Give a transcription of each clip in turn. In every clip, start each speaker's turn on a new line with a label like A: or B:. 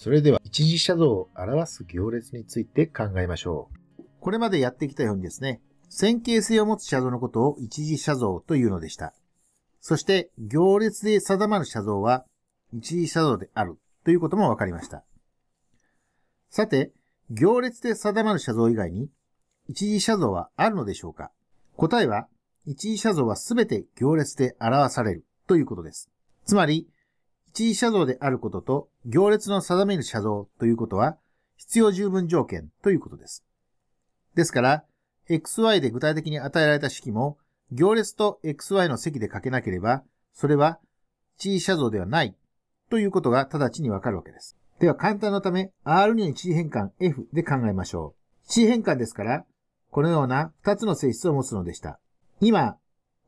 A: それでは一次写像を表す行列について考えましょう。これまでやってきたようにですね、線形性を持つ写像のことを一次写像というのでした。そして、行列で定まる写像は一次写像であるということも分かりました。さて、行列で定まる写像以外に一次写像はあるのでしょうか答えは、一次写像はすべて行列で表されるということです。つまり、一次写像であることと行列の定める車道ということは、必要十分条件ということです。ですから、XY で具体的に与えられた式も、行列と XY の積で書けなければ、それは地位写像ではないということが直ちにわかるわけです。では簡単のため、R2 の地位変換 F で考えましょう。地位変換ですから、このような2つの性質を持つのでした。今、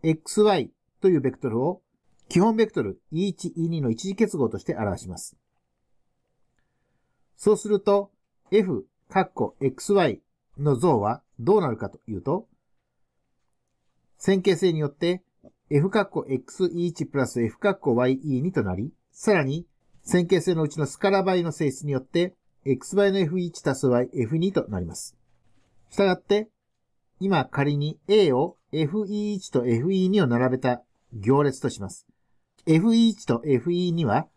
A: XY というベクトルを基本ベクトル E1、E2 の一次結合として表します。そうすると、f、カッコ xy の像はどうなるかというと、線形性によって f カッコ xe1 プラス f カッコ ye2 となり、さらに線形性のうちのスカラ倍の性質によって x 倍の f1 たす y f2 となります。したがって、今仮に a を fe1 と fe2 を並べた行列とします。fe1 と fe2 は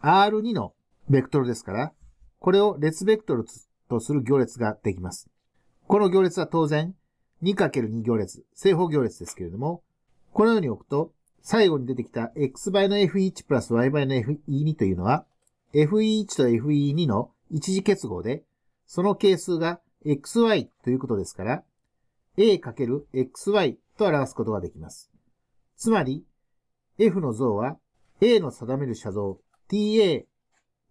A: R2 のベクトルですから、これを列ベクトルとする行列ができます。この行列は当然 2×2 行列、正方行列ですけれども、このように置くと、最後に出てきた x 倍の f1 プラス y 倍の fe2 というのは、fe1 と fe2 の一次結合で、その係数が xy ということですから、a×xy と表すことができます。つまり、f の像は、a の定める写像 ta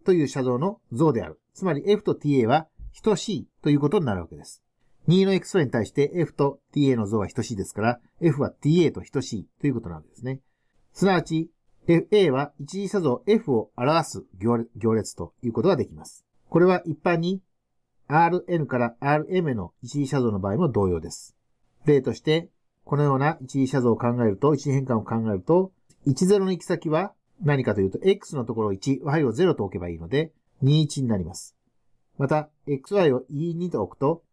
A: という写像の像である。つまり F と TA は等しいということになるわけです。2の x に対して F と TA の像は等しいですから、F は TA と等しいということなわけですね。すなわち、A は一次写像 F を表す行列ということができます。これは一般に Rn から Rm への一次写像の場合も同様です。例として、このような一次写像を考えると、一次変換を考えると、10の行き先は何かというと、x のところを1、y を0と置けばいいので、21になります。また、xy を e2 と置くと、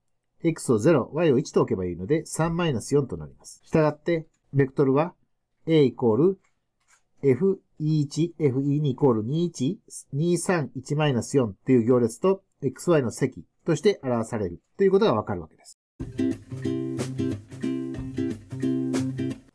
A: x を0、y を1と置けばいいので、3-4となります。したがって、ベクトルは、a イコール、f、e1、f、e2 イコール21、231-4という行列と、xy の積として表されるということがわかるわけです。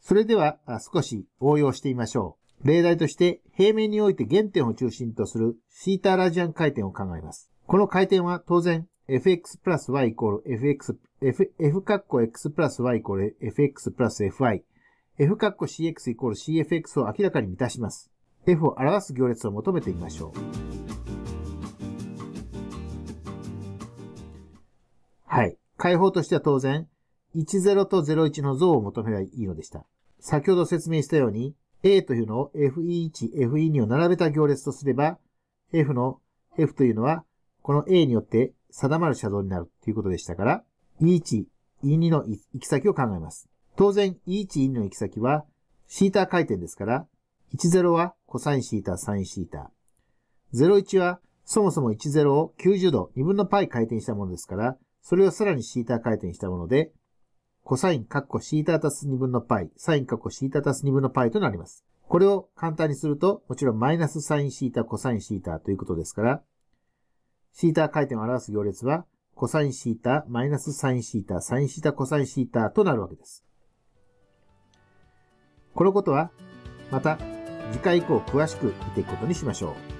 A: それでは、少し応用してみましょう。例題として、平面において原点を中心とするシータラジアン回転を考えます。この回転は当然、fx プラス y イコール fx、f、f カッコ x プラス y イコール fx プラス fy、f カッコ cx イコール cfx を明らかに満たします。f を表す行列を求めてみましょう。はい。解放としては当然、10と01の像を求めればいいのでした。先ほど説明したように、A というのを F1 e、F2 e を並べた行列とすれば、F の F というのは、この A によって定まる車道になるということでしたから、E1、E2 の行き先を考えます。当然、E1、E2 の行き先は、シータ回転ですから、10は cosθ、sinθ。01は、そもそも10を90度、2分の π 回転したものですから、それをさらにシータ回転したもので、コサインカッコシータタス2分の π、サインカッコシータタス2分の π となります。これを簡単にすると、もちろんマイナスサインシータコサインシータということですから、シータ回転を表す行列は、コサインシータマイナスサインシータサインシータコサインシータとなるわけです。このことは、また次回以降詳しく見ていくことにしましょう。